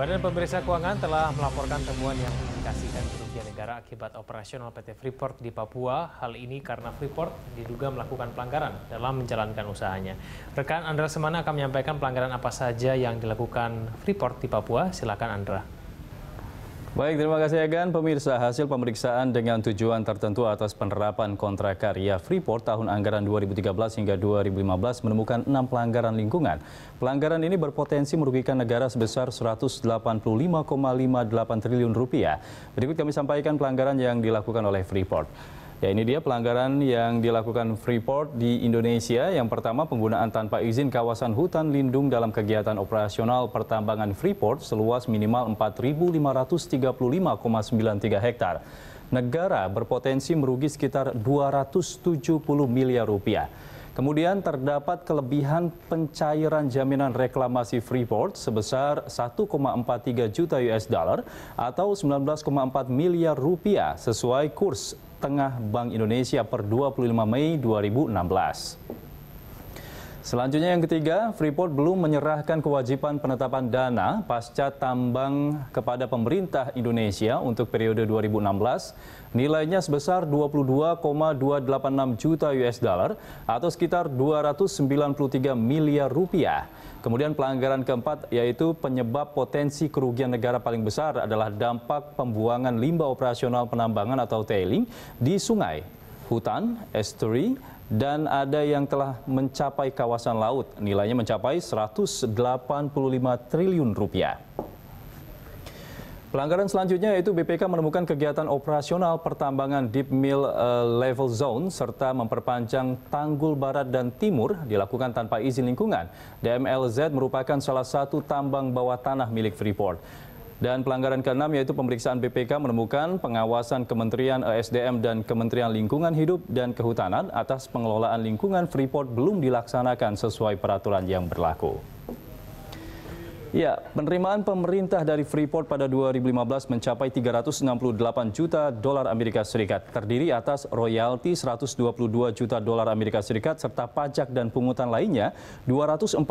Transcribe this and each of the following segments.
Badan Pemeriksa Keuangan telah melaporkan temuan yang mengindikasikan kerugian negara akibat operasional PT Freeport di Papua. Hal ini karena Freeport diduga melakukan pelanggaran dalam menjalankan usahanya. Rekan Andra Semana akan menyampaikan pelanggaran apa saja yang dilakukan Freeport di Papua. Silakan Andra. Baik, terima kasih Egan. Pemirsa, hasil pemeriksaan dengan tujuan tertentu atas penerapan kontrak karya Freeport tahun anggaran 2013 hingga 2015 menemukan enam pelanggaran lingkungan. Pelanggaran ini berpotensi merugikan negara sebesar 185,58 triliun rupiah. Berikut kami sampaikan pelanggaran yang dilakukan oleh Freeport. Ya ini dia pelanggaran yang dilakukan Freeport di Indonesia. Yang pertama penggunaan tanpa izin kawasan hutan lindung dalam kegiatan operasional pertambangan Freeport seluas minimal 4.535,93 hektar. Negara berpotensi merugi sekitar 270 miliar rupiah. Kemudian terdapat kelebihan pencairan jaminan reklamasi Freeport sebesar 1,43 juta US dollar atau 19,4 miliar rupiah sesuai kurs tengah Bank Indonesia per 25 Mei 2016. Selanjutnya yang ketiga, Freeport belum menyerahkan kewajiban penetapan dana pasca tambang kepada pemerintah Indonesia untuk periode 2016 nilainya sebesar 22,286 juta US dollar atau sekitar 293 miliar rupiah. Kemudian pelanggaran keempat yaitu penyebab potensi kerugian negara paling besar adalah dampak pembuangan limbah operasional penambangan atau tailing di sungai, hutan, estuary, dan ada yang telah mencapai kawasan laut. Nilainya mencapai 185 triliun rupiah. Pelanggaran selanjutnya yaitu BPK menemukan kegiatan operasional pertambangan deep mill eh, level zone serta memperpanjang tanggul barat dan timur dilakukan tanpa izin lingkungan. DMLZ merupakan salah satu tambang bawah tanah milik Freeport. Dan pelanggaran ke-6 yaitu pemeriksaan BPK menemukan pengawasan Kementerian ESDM eh, dan Kementerian Lingkungan Hidup dan Kehutanan atas pengelolaan lingkungan Freeport belum dilaksanakan sesuai peraturan yang berlaku. Ya, penerimaan pemerintah dari Freeport pada 2015 mencapai 368 juta dolar Amerika Serikat, terdiri atas royalti 122 juta dolar Amerika Serikat serta pajak dan pungutan lainnya 246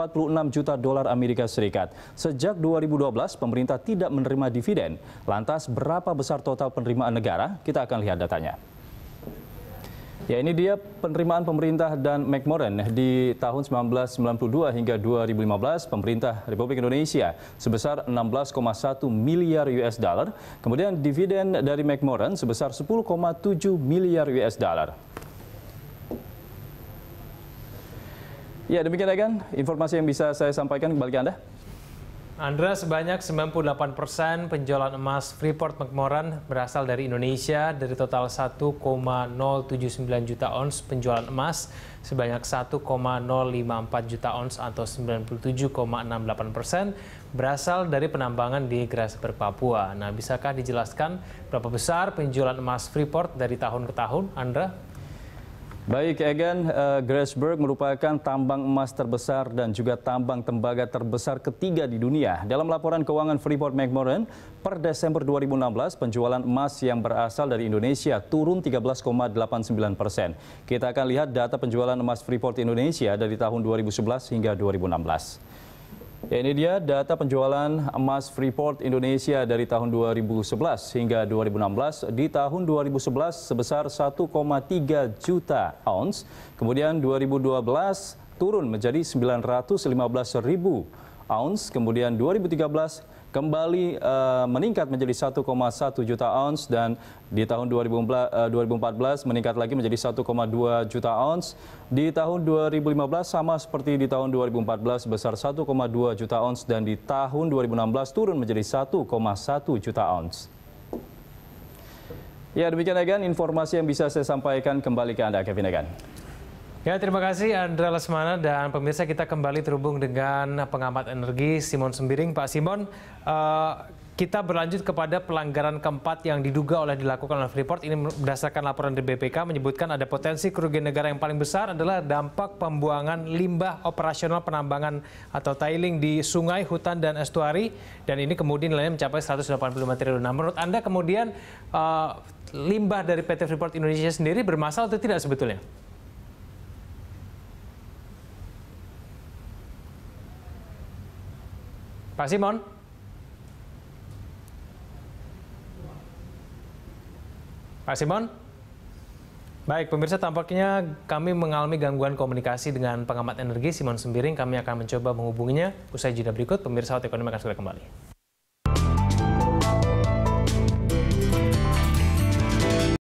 juta dolar Amerika Serikat. Sejak 2012 pemerintah tidak menerima dividen. Lantas berapa besar total penerimaan negara? Kita akan lihat datanya. Ya ini dia penerimaan pemerintah dan McMoran di tahun 1992 hingga 2015 pemerintah Republik Indonesia sebesar 16,1 miliar US dollar, kemudian dividen dari McMoran sebesar 10,7 miliar US dollar. Ya demikian kan informasi yang bisa saya sampaikan kembali ke Anda. Andra, sebanyak 98% persen penjualan emas Freeport McMoran berasal dari Indonesia. Dari total 1,079 juta ons penjualan emas, sebanyak 1,054 juta ons atau 97,68 persen berasal dari penambangan di Grasberg, Papua. Nah, bisakah dijelaskan berapa besar penjualan emas Freeport dari tahun ke tahun, Andra? Baik, Egan, uh, Grasberg merupakan tambang emas terbesar dan juga tambang tembaga terbesar ketiga di dunia. Dalam laporan keuangan Freeport McMoran, per Desember 2016, penjualan emas yang berasal dari Indonesia turun 13,89 persen. Kita akan lihat data penjualan emas Freeport Indonesia dari tahun 2011 hingga 2016. Ya ini dia data penjualan emas Freeport Indonesia dari tahun 2011 hingga 2016. Di tahun 2011 sebesar 1,3 juta ounce, kemudian 2012 turun menjadi 915 ribu ounce, kemudian 2013 kembali uh, meningkat menjadi 1,1 juta ounce dan di tahun 2014 eh, meningkat lagi menjadi 1,2 juta ounce. Di tahun 2015 sama seperti di tahun 2014 besar 1,2 juta ounce dan di tahun 2016 turun menjadi 1,1 juta ounce. Ya demikian Egan informasi yang bisa saya sampaikan kembali ke Anda Kevin Egan. Ya, terima kasih Andra Lesmana dan pemirsa kita kembali terhubung dengan pengamat energi Simon Sembiring. Pak Simon, uh, kita berlanjut kepada pelanggaran keempat yang diduga oleh dilakukan oleh Freeport. Ini berdasarkan laporan dari BPK menyebutkan ada potensi kerugian negara yang paling besar adalah dampak pembuangan limbah operasional penambangan atau tailing di sungai, hutan, dan estuari. Dan ini kemudian nilainya mencapai 185 triliun. Nah, menurut Anda kemudian uh, limbah dari PT Freeport Indonesia sendiri bermasalah atau tidak sebetulnya? Pak Simon. Pak Simon. Baik, pemirsa tampaknya kami mengalami gangguan komunikasi dengan pengamat energi Simon Sembiring. Kami akan mencoba menghubunginya usai jeda berikut. Pemirsa Hot Ekonomi akan segera kembali.